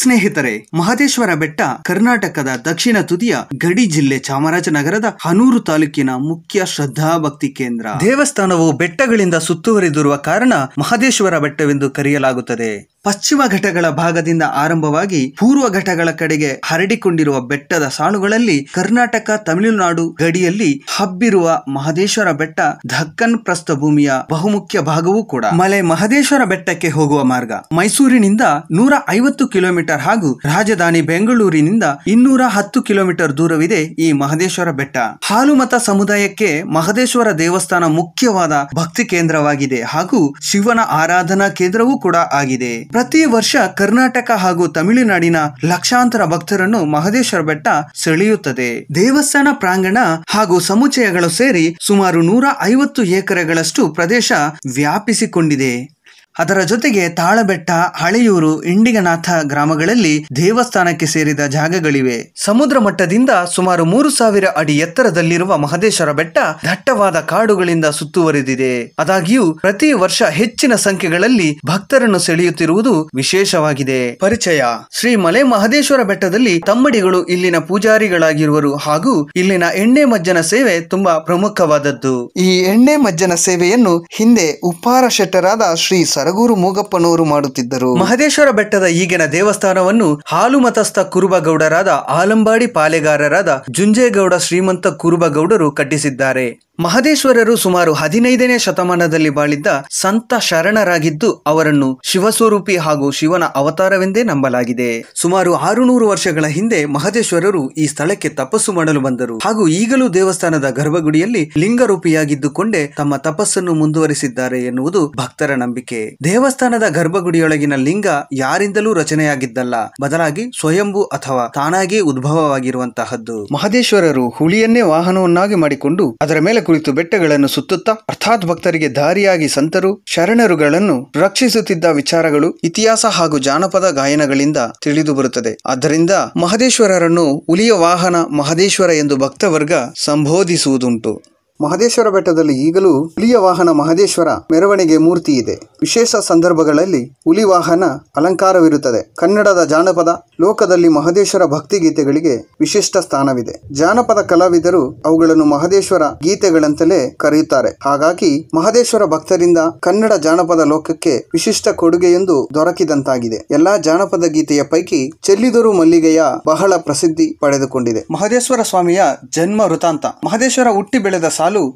ಸ್ನೇಹಿತರೆ ಮಹದೇಶ್ವರ ಬೆಟ್ಟ ಕರ್ನಾಟಕದ ದಕ್ಷಿಣ ತುದಿಯ ಗಡಿ ಜಿಲ್ಲೆ ಚಾಮರಾಜನಗರದ ಹನೂರು ತಾಲೂಕಿನ ಮುಖ್ಯ ಶ್ರದ್ಧಾಭಕ್ತಿ ಕೇಂದ್ರ ದೇವಸ್ಥಾನವು ಬೆಟ್ಟಗಳಿಂದ ಸುತ್ತುವರಿದಿರುವ ಕಾರಣ ಮಹದೇಶ್ವರ ಬೆಟ್ಟವೆಂದು ಕರೆಯಲಾಗುತ್ತದೆ ಪಶ್ಚಿಮ ಘಟಗಳ ಭಾಗದಿಂದ ಆರಂಭವಾಗಿ ಪೂರ್ವ ಘಟಗಳ ಕಡೆಗೆ ಹರಡಿಕೊಂಡಿರುವ ಬೆಟ್ಟದ ಸಾಲುಗಳಲ್ಲಿ ಕರ್ನಾಟಕ ತಮಿಳುನಾಡು ಗಡಿಯಲ್ಲಿ ಹಬ್ಬಿರುವ ಮಹದೇಶ್ವರ ಬೆಟ್ಟ ದಕ್ಕನ್ ಪ್ರಸ್ಥಭೂಮಿಯ ಬಹುಮುಖ್ಯ ಭಾಗವೂ ಕೂಡ ಮಲೆ ಮಹದೇಶ್ವರ ಬೆಟ್ಟಕ್ಕೆ ಹೋಗುವ ಮಾರ್ಗ ಮೈಸೂರಿನಿಂದ ನೂರ ಐವತ್ತು ಕಿಲೋಮೀಟರ್ ಹಾಗೂ ರಾಜಧಾನಿ ಬೆಂಗಳೂರಿನಿಂದ ಇನ್ನೂರ ಹತ್ತು ಕಿಲೋಮೀಟರ್ ದೂರವಿದೆ ಈ ಮಹದೇಶ್ವರ ಬೆಟ್ಟ ಹಾಲುಮತ ಸಮುದಾಯಕ್ಕೆ ಮಹದೇಶ್ವರ ದೇವಸ್ಥಾನ ಮುಖ್ಯವಾದ ಭಕ್ತಿ ಕೇಂದ್ರವಾಗಿದೆ ಹಾಗೂ ಶಿವನ ಆರಾಧನಾ ಕೇಂದ್ರವೂ ಕೂಡ ಆಗಿದೆ ಪ್ರತಿ ವರ್ಷ ಕರ್ನಾಟಕ ಹಾಗೂ ತಮಿಳುನಾಡಿನ ಲಕ್ಷಾಂತರ ಭಕ್ತರನ್ನು ಮಹದೇಶ್ವರ ಬೆಟ್ಟ ಸೆಳೆಯುತ್ತದೆ ದೇವಸ್ಥಾನ ಪ್ರಾಂಗಣ ಹಾಗೂ ಸಮುಚಯಗಳು ಸೇರಿ ಸುಮಾರು ನೂರ ಐವತ್ತು ಎಕರೆಗಳಷ್ಟು ಪ್ರದೇಶ ವ್ಯಾಪಿಸಿಕೊಂಡಿದೆ ಅದರ ಜೊತೆಗೆ ತಾಳಬೆಟ್ಟ ಹಳೆಯೂರು ಇಂಡಿಗನಾಥ ಗ್ರಾಮಗಳಲ್ಲಿ ದೇವಸ್ಥಾನಕ್ಕೆ ಸೇರಿದ ಜಾಗಗಳಿವೆ ಸಮುದ್ರ ಮಟ್ಟದಿಂದ ಸುಮಾರು ಮೂರು ಸಾವಿರ ಅಡಿ ಎತ್ತರದಲ್ಲಿರುವ ಮಹದೇಶ್ವರ ಬೆಟ್ಟ ದಟ್ಟವಾದ ಕಾಡುಗಳಿಂದ ಸುತ್ತುವರಿದಿದೆ ಆದಾಗ್ಯೂ ಪ್ರತಿ ವರ್ಷ ಹೆಚ್ಚಿನ ಸಂಖ್ಯೆಗಳಲ್ಲಿ ಭಕ್ತರನ್ನು ಸೆಳೆಯುತ್ತಿರುವುದು ವಿಶೇಷವಾಗಿದೆ ಪರಿಚಯ ಶ್ರೀ ಮಲೆ ಮಹದೇಶ್ವರ ಬೆಟ್ಟದಲ್ಲಿ ತಮ್ಮಡಿಗಳು ಇಲ್ಲಿನ ಪೂಜಾರಿಗಳಾಗಿರುವರು ಹಾಗೂ ಇಲ್ಲಿನ ಎಣ್ಣೆ ಮಜ್ಜನ ಸೇವೆ ತುಂಬಾ ಪ್ರಮುಖವಾದದ್ದು ಈ ಎಣ್ಣೆ ಮಜ್ಜನ ಸೇವೆಯನ್ನು ಹಿಂದೆ ಉಪ್ಪಾರ ಶೆಟ್ಟರಾದ ಶ್ರೀ ಸರಗೂರು ಮೂಗಪ್ಪನವರು ಮಾಡುತ್ತಿದ್ದರು ಮಹದೇಶ್ವರ ಬೆಟ್ಟದ ಈಗಿನ ದೇವಸ್ಥಾನವನ್ನು ಹಾಲು ಮತಸ್ಥ ಕುರುಬಗೌಡರಾದ ಆಲಂಬಾಡಿ ಪಾಲೆಗಾರರಾದ ಜುಂಜೇಗೌಡ ಶ್ರೀಮಂತ ಕುರುಬಗೌಡರು ಕಟ್ಟಿಸಿದ್ದಾರೆ ಮಹದೇಶ್ವರರು ಸುಮಾರು ಹದಿನೈದನೇ ಶತಮಾನದಲ್ಲಿ ಬಾಳಿದ್ದ ಸಂತ ಶರಣರಾಗಿದ್ದು ಅವರನ್ನು ಶಿವಸ್ವರೂಪಿ ಹಾಗೂ ಶಿವನ ಅವತಾರವೆಂದೇ ನಂಬಲಾಗಿದೆ ಸುಮಾರು ಆರುನೂರು ವರ್ಷಗಳ ಹಿಂದೆ ಮಹದೇಶ್ವರರು ಈ ಸ್ಥಳಕ್ಕೆ ತಪಸ್ಸು ಮಾಡಲು ಬಂದರು ಹಾಗೂ ಈಗಲೂ ದೇವಸ್ಥಾನದ ಗರ್ಭಗುಡಿಯಲ್ಲಿ ಲಿಂಗರೂಪಿಯಾಗಿದ್ದುಕೊಂಡೇ ತಮ್ಮ ತಪಸ್ಸನ್ನು ಮುಂದುವರಿಸಿದ್ದಾರೆ ಎನ್ನುವುದು ಭಕ್ತರ ನಂಬಿಕೆ ದೇವಸ್ಥಾನದ ಗರ್ಭಗುಡಿಯೊಳಗಿನ ಲಿಂಗ ಯಾರಿಂದಲೂ ರಚನೆಯಾಗಿದ್ದಲ್ಲ ಬದಲಾಗಿ ಸ್ವಯಂಭೂ ಅಥವಾ ತಾನಾಗೇ ಉದ್ಭವವಾಗಿರುವಂತಹದ್ದು ಮಹದೇಶ್ವರರು ಹುಳಿಯನ್ನೇ ವಾಹನವನ್ನಾಗಿ ಮಾಡಿಕೊಂಡು ಅದರ ಮೇಲೆ ಕುಳಿತು ಬೆಟ್ಟಗಳನ್ನು ಸುತ್ತುತ್ತಾ ಅರ್ಥಾತ್ ಭಕ್ತರಿಗೆ ದಾರಿಯಾಗಿ ಸಂತರು ಶರಣರುಗಳನ್ನು ರಕ್ಷಿಸುತ್ತಿದ್ದ ವಿಚಾರಗಳು ಇತಿಹಾಸ ಹಾಗೂ ಜಾನಪದ ಗಾಯನಗಳಿಂದ ತಿಳಿದು ಬರುತ್ತದೆ ಆದ್ದರಿಂದ ಮಹದೇಶ್ವರರನ್ನು ಹುಲಿಯ ವಾಹನ ಮಹದೇಶ್ವರ ಎಂದು ಭಕ್ತವರ್ಗ ಸಂಬೋಧಿಸುವುದುಂಟು ಮಹದೇಶ್ವರ ಬೆಟ್ಟದಲ್ಲಿ ಈಗಲೂ ಹುಲಿಯ ವಾಹನ ಮಹದೇಶ್ವರ ಮೆರವಣಿಗೆ ಮೂರ್ತಿ ಇದೆ ವಿಶೇಷ ಸಂದರ್ಭಗಳಲ್ಲಿ ಹುಲಿ ವಾಹನ ಅಲಂಕಾರವಿರುತ್ತದೆ ಕನ್ನಡದ ಜಾನಪದ ಲೋಕದಲ್ಲಿ ಮಹದೇಶ್ವರ ಭಕ್ತಿ ಗೀತೆಗಳಿಗೆ ವಿಶಿಷ್ಟ ಸ್ಥಾನವಿದೆ ಜಾನಪದ ಕಲಾವಿದರು ಅವುಗಳನ್ನು ಮಹದೇಶ್ವರ ಗೀತೆಗಳಂತಲೇ ಕರೆಯುತ್ತಾರೆ ಹಾಗಾಗಿ ಮಹದೇಶ್ವರ ಭಕ್ತರಿಂದ ಕನ್ನಡ ಜಾನಪದ ಲೋಕಕ್ಕೆ ವಿಶಿಷ್ಟ ಕೊಡುಗೆಯೊಂದು ದೊರಕಿದಂತಾಗಿದೆ ಎಲ್ಲಾ ಜಾನಪದ ಗೀತೆಯ ಪೈಕಿ ಚೆಲ್ಲಿದರು ಮಲ್ಲಿಗೆಯ ಬಹಳ ಪ್ರಸಿದ್ಧಿ ಪಡೆದುಕೊಂಡಿದೆ ಮಹದೇಶ್ವರ ಸ್ವಾಮಿಯ ಜನ್ಮ ವೃತ್ತಾಂತ ಮಹದೇಶ್ವರ ಹುಟ್ಟಿ ಬೆಳೆದ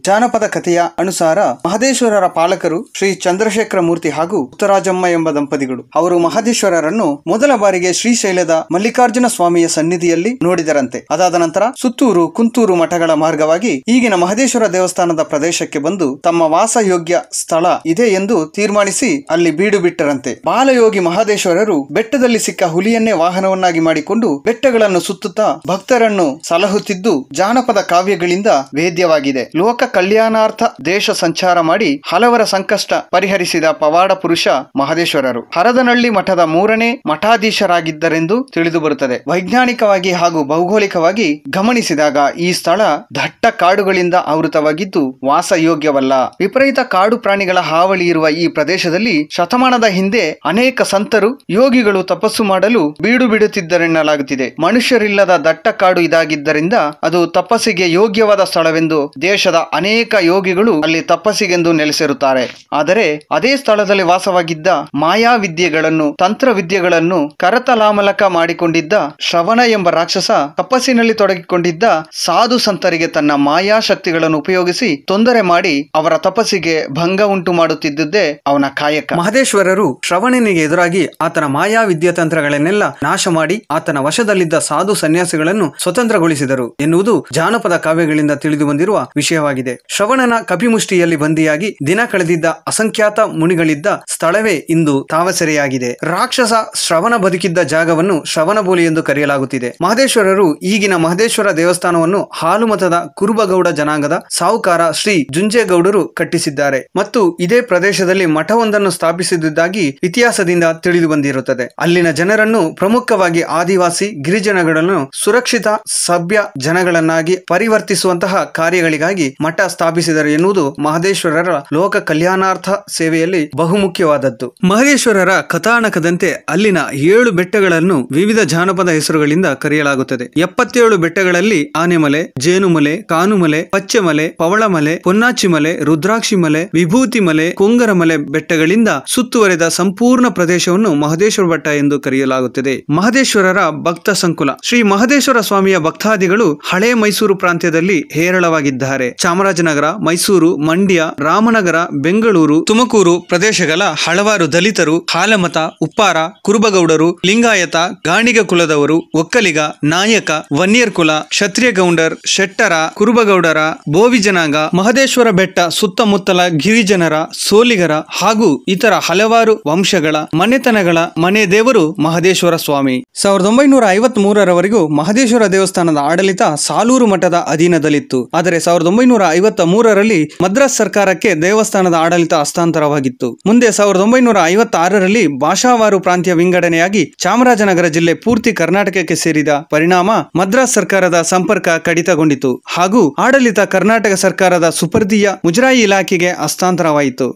ಜಾನಪದ ಕಥೆಯ ಅನುಸಾರ ಮಹದೇಶ್ವರರ ಪಾಲಕರು ಶ್ರೀ ಚಂದ್ರಶೇಖರ ಮೂರ್ತಿ ಹಾಗೂ ಉತ್ತರಾಜಮ್ಮ ಎಂಬ ದಂಪತಿಗಳು ಅವರು ಮಹದೇಶ್ವರರನ್ನು ಮೊದಲ ಬಾರಿಗೆ ಶ್ರೀಶೈಲದ ಮಲ್ಲಿಕಾರ್ಜುನ ಸ್ವಾಮಿಯ ಸನ್ನಿಧಿಯಲ್ಲಿ ನೋಡಿದರಂತೆ ಅದಾದ ನಂತರ ಸುತ್ತೂರು ಕುಂತೂರು ಮಠಗಳ ಮಾರ್ಗವಾಗಿ ಈಗಿನ ಮಹದೇಶ್ವರ ದೇವಸ್ಥಾನದ ಪ್ರದೇಶಕ್ಕೆ ಬಂದು ತಮ್ಮ ವಾಸ ಯೋಗ್ಯ ಸ್ಥಳ ಇದೆ ಎಂದು ತೀರ್ಮಾನಿಸಿ ಅಲ್ಲಿ ಬೀಡು ಬಿಟ್ಟರಂತೆ ಬಾಲಯೋಗಿ ಮಹದೇಶ್ವರರು ಬೆಟ್ಟದಲ್ಲಿ ಸಿಕ್ಕ ಹುಲಿಯನ್ನೇ ವಾಹನವನ್ನಾಗಿ ಮಾಡಿಕೊಂಡು ಬೆಟ್ಟಗಳನ್ನು ಸುತ್ತುತ್ತಾ ಭಕ್ತರನ್ನು ಸಲಹುತ್ತಿದ್ದು ಜಾನಪದ ಕಾವ್ಯಗಳಿಂದ ವೇದ್ಯವಾಗಿದೆ ಲೋಕ ಕಲ್ಯಾಣಾರ್ಥ ದೇಶ ಸಂಚಾರ ಮಾಡಿ ಹಲವರ ಸಂಕಷ್ಟ ಪರಿಹರಿಸಿದ ಪವಾಡ ಪುರುಷ ಮಹದೇಶ್ವರರು ಹರದನಹಳ್ಳಿ ಮಠದ ಮೂರನೇ ಮಠಾಧೀಶರಾಗಿದ್ದರೆಂದು ತಿಳಿದುಬರುತ್ತದೆ ವೈಜ್ಞಾನಿಕವಾಗಿ ಹಾಗೂ ಭೌಗೋಳಿಕವಾಗಿ ಗಮನಿಸಿದಾಗ ಈ ಸ್ಥಳ ದಟ್ಟ ಕಾಡುಗಳಿಂದ ಆವೃತವಾಗಿದ್ದು ವಾಸಯೋಗ್ಯವಲ್ಲ ವಿಪರೀತ ಕಾಡು ಪ್ರಾಣಿಗಳ ಹಾವಳಿ ಇರುವ ಈ ಪ್ರದೇಶದಲ್ಲಿ ಶತಮಾನದ ಹಿಂದೆ ಅನೇಕ ಸಂತರು ಯೋಗಿಗಳು ತಪಸ್ಸು ಮಾಡಲು ಬೀಡು ಬಿಡುತ್ತಿದ್ದರೆನ್ನಲಾಗುತ್ತಿದೆ ಮನುಷ್ಯರಿಲ್ಲದ ದಟ್ಟ ಕಾಡು ಇದಾಗಿದ್ದರಿಂದ ಅದು ತಪಸ್ಸಿಗೆ ಯೋಗ್ಯವಾದ ಸ್ಥಳವೆಂದು ದೇಶ ಅನೇಕ ಯೋಗಿಗಳು ಅಲ್ಲಿ ತಪಸ್ಸಿಗೆಂದು ನೆಲೆಸಿರುತ್ತಾರೆ ಆದರೆ ಅದೇ ಸ್ಥಳದಲ್ಲಿ ವಾಸವಾಗಿದ್ದ ಮಾಯಾ ವಿದ್ಯೆಗಳನ್ನು ತಂತ್ರ ವಿದ್ಯೆಗಳನ್ನು ಕರತಲಾಮಲಕ ಮಾಡಿಕೊಂಡಿದ್ದ ಶ್ರವಣ ಎಂಬ ರಾಕ್ಷಸ ತಪಸ್ಸಿನಲ್ಲಿ ತೊಡಗಿಕೊಂಡಿದ್ದ ಸಾಧು ಸಂತರಿಗೆ ತನ್ನ ಮಾಯಾ ಶಕ್ತಿಗಳನ್ನು ಉಪಯೋಗಿಸಿ ತೊಂದರೆ ಮಾಡಿ ಅವರ ತಪಸ್ಸಿಗೆ ಭಂಗ ಉಂಟು ಮಾಡುತ್ತಿದ್ದುದೇ ಅವನ ಕಾಯಕ ಮಹದೇಶ್ವರರು ಶ್ರವಣನಿಗೆ ಎದುರಾಗಿ ಆತನ ಮಾಯಾ ತಂತ್ರಗಳನ್ನೆಲ್ಲ ನಾಶ ಮಾಡಿ ಆತನ ವಶದಲ್ಲಿದ್ದ ಸಾಧು ಸನ್ಯಾಸಿಗಳನ್ನು ಸ್ವತಂತ್ರಗೊಳಿಸಿದರು ಎನ್ನುವುದು ಜಾನಪದ ಕಾವ್ಯಗಳಿಂದ ತಿಳಿದು ಬಂದಿರುವ ವಿಷಯ ಸಾಧ್ಯವಾಗಿದೆ ಶ್ರವಣನ ಕಪಿಮುಷ್ಟಿಯಲ್ಲಿ ಬಂದಿಯಾಗಿ ದಿನ ಕಳೆದಿದ್ದ ಅಸಂಖ್ಯಾತ ಮುನಿಗಳಿದ್ದ ಸ್ಥಳವೇ ಇಂದು ತಾವಸೆರೆಯಾಗಿದೆ ರಾಕ್ಷಸ ಶ್ರವಣ ಬದುಕಿದ್ದ ಜಾಗವನ್ನು ಶ್ರವಣಬೋಲಿ ಎಂದು ಕರೆಯಲಾಗುತ್ತಿದೆ ಮಹದೇಶ್ವರರು ಈಗಿನ ಮಹದೇಶ್ವರ ದೇವಸ್ಥಾನವನ್ನು ಹಾಲುಮತದ ಕುರುಬಗೌಡ ಜನಾಂಗದ ಸಾಹುಕಾರ ಶ್ರೀ ಜುಂಜೇಗೌಡರು ಕಟ್ಟಿಸಿದ್ದಾರೆ ಮತ್ತು ಇದೇ ಪ್ರದೇಶದಲ್ಲಿ ಮಠವೊಂದನ್ನು ಸ್ಥಾಪಿಸಿದ್ದಾಗಿ ಇತಿಹಾಸದಿಂದ ತಿಳಿದು ಬಂದಿರುತ್ತದೆ ಅಲ್ಲಿನ ಜನರನ್ನು ಪ್ರಮುಖವಾಗಿ ಆದಿವಾಸಿ ಗಿರಿಜನಗಳನ್ನು ಸುರಕ್ಷಿತ ಸಭ್ಯ ಜನಗಳನ್ನಾಗಿ ಪರಿವರ್ತಿಸುವಂತಹ ಕಾರ್ಯಗಳಿಗಾಗಿ ಮಠ ಸ್ಥಾಪಿಸಿದರು ಎನ್ನುವುದು ಮಹದೇಶ್ವರರ ಲೋಕ ಕಲ್ಯಾಣಾರ್ಥ ಸೇವೆಯಲ್ಲಿ ಬಹುಮುಖ್ಯವಾದದ್ದು ಮಹದೇಶ್ವರರ ಕಥಾನಕದಂತೆ ಅಲ್ಲಿನ ಏಳು ಬೆಟ್ಟಗಳನ್ನು ವಿವಿಧ ಜಾನಪದ ಹೆಸರುಗಳಿಂದ ಕರೆಯಲಾಗುತ್ತದೆ ಎಪ್ಪತ್ತೇಳು ಬೆಟ್ಟಗಳಲ್ಲಿ ಆನೆಮಲೆ ಜೇನುಮಲೆ ಕಾನುಮಲೆ ಪಚ್ಚೆಮಲೆ ಪವಳಮಲೆ ಪೊನ್ನಾಚಿಮಲೆ ರುದ್ರಾಕ್ಷಿಮಲೆ ವಿಭೂತಿಮಲೆ ಕೊಂಗರಮಲೆ ಬೆಟ್ಟಗಳಿಂದ ಸುತ್ತುವರೆದ ಸಂಪೂರ್ಣ ಪ್ರದೇಶವನ್ನು ಮಹದೇಶ್ವರ ಬೆಟ್ಟ ಎಂದು ಕರೆಯಲಾಗುತ್ತದೆ ಮಹದೇಶ್ವರರ ಭಕ್ತ ಸಂಕುಲ ಶ್ರೀ ಮಹದೇಶ್ವರ ಸ್ವಾಮಿಯ ಭಕ್ತಾದಿಗಳು ಹಳೆ ಮೈಸೂರು ಪ್ರಾಂತ್ಯದಲ್ಲಿ ಹೇರಳವಾಗಿದ್ದಾರೆ ಚಾಮರಾಜನಗರ ಮೈಸೂರು ಮಂಡ್ಯ ರಾಮನಗರ ಬೆಂಗಳೂರು ತುಮಕೂರು ಪ್ರದೇಶಗಳ ಹಲವಾರು ದಲಿತರು ಹಾಲಮತ ಉಪ್ಪಾರ ಕುರುಬಗೌಡರು ಲಿಂಗಾಯತ ಗಾಣಿಗ ಕುಲದವರು ಒಕ್ಕಲಿಗ ನಾಯಕ ವನ್ಯರ್ ಕುಲ ಕ್ಷತ್ರಿಯ ಗೌಂಡರ್ ಶೆಟ್ಟರ ಕುರುಬಗೌಡರ ಬೋವಿ ಜನಾಂಗ ಮಹದೇಶ್ವರ ಬೆಟ್ಟ ಸುತ್ತಮುತ್ತಲ ಗಿರಿಜನರ ಸೋಲಿಗರ ಹಾಗೂ ಇತರ ಹಲವಾರು ವಂಶಗಳ ಮನೆತನಗಳ ಮನೆ ದೇವರು ಮಹದೇಶ್ವರ ಸ್ವಾಮಿ ಸಾವಿರದ ಒಂಬೈನೂರ ಐವತ್ ಮೂರರವರೆಗೂ ಮಹದೇಶ್ವರ ದೇವಸ್ಥಾನದ ಆಡಳಿತ ಸಾಲೂರು ಮಠದ ಅಧೀನದಲ್ಲಿತ್ತು ಆದರೆ ಸಾವಿರದ ಒಂಬೈನೂರ ಐವತ್ತ ಮೂರರಲ್ಲಿ ಮದ್ರಾಸ್ ಸರ್ಕಾರಕ್ಕೆ ದೇವಸ್ಥಾನದ ಆಡಳಿತ ಹಸ್ತಾಂತರವಾಗಿತ್ತು ಮುಂದೆ ಸಾವಿರದ ಒಂಬೈನೂರ ಐವತ್ತಾರರಲ್ಲಿ ಭಾಷಾವಾರು ಪ್ರಾಂತ್ಯ ವಿಂಗಡಣೆಯಾಗಿ ಚಾಮರಾಜನಗರ ಜಿಲ್ಲೆ ಪೂರ್ತಿ ಕರ್ನಾಟಕಕ್ಕೆ ಸೇರಿದ ಪರಿಣಾಮ ಮದ್ರಾಸ್ ಸರ್ಕಾರದ ಸಂಪರ್ಕ ಕಡಿತಗೊಂಡಿತು ಹಾಗೂ ಆಡಳಿತ ಕರ್ನಾಟಕ ಸರ್ಕಾರದ ಸುಪರ್ದಿಯ ಮುಜರಾಯಿ ಇಲಾಖೆಗೆ ಹಸ್ತಾಂತರವಾಯಿತು